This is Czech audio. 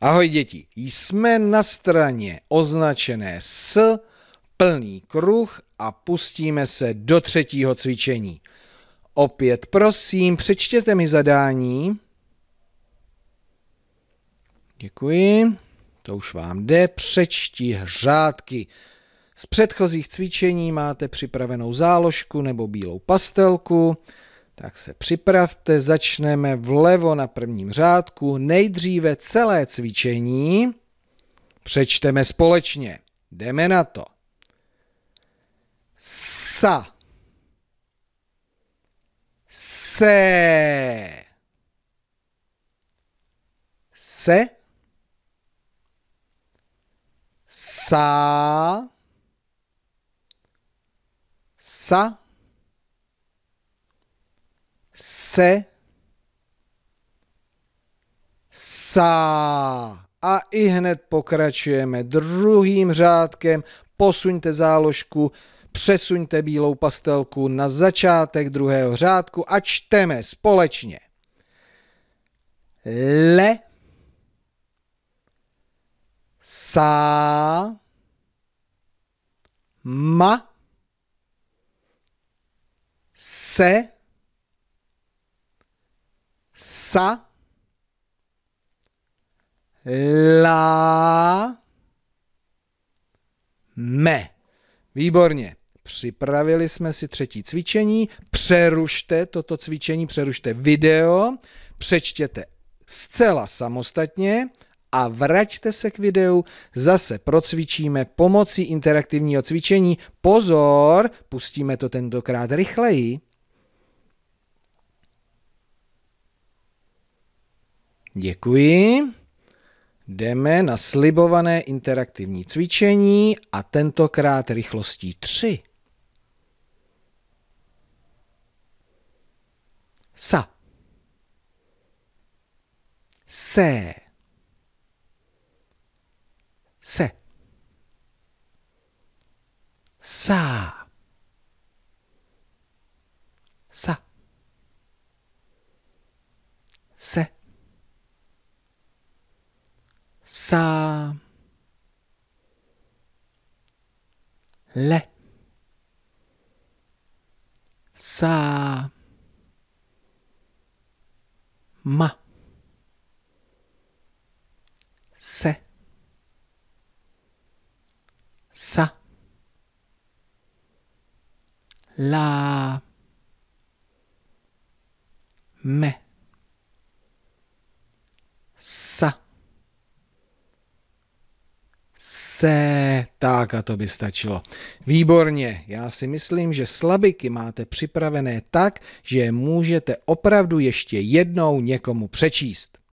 Ahoj děti, jsme na straně označené s plný kruh a pustíme se do třetího cvičení. Opět prosím, přečtěte mi zadání. Děkuji, to už vám jde, přečti řádky. Z předchozích cvičení máte připravenou záložku nebo bílou pastelku. Tak se připravte, začneme vlevo na prvním řádku, nejdříve celé cvičení, přečteme společně, jdeme na to. Sa Se Se Sa Sa se sa. A i hned pokračujeme druhým řádkem. Posuňte záložku, přesuňte bílou pastelku na začátek druhého řádku a čteme společně. Le sa ma se sa la me. Výborně. Připravili jsme si třetí cvičení. Přerušte toto cvičení, přerušte video, přečtěte zcela samostatně a vraťte se k videu. Zase procvičíme pomocí interaktivního cvičení. Pozor, pustíme to tentokrát rychleji. Děkuji. Jdeme na slibované interaktivní cvičení a tentokrát rychlostí 3. Sa. Se. Se. Sa. Sa. Se. ça le sa ma c'est sa la mais se, tak a to by stačilo. Výborně, já si myslím, že slabiky máte připravené tak, že můžete opravdu ještě jednou někomu přečíst.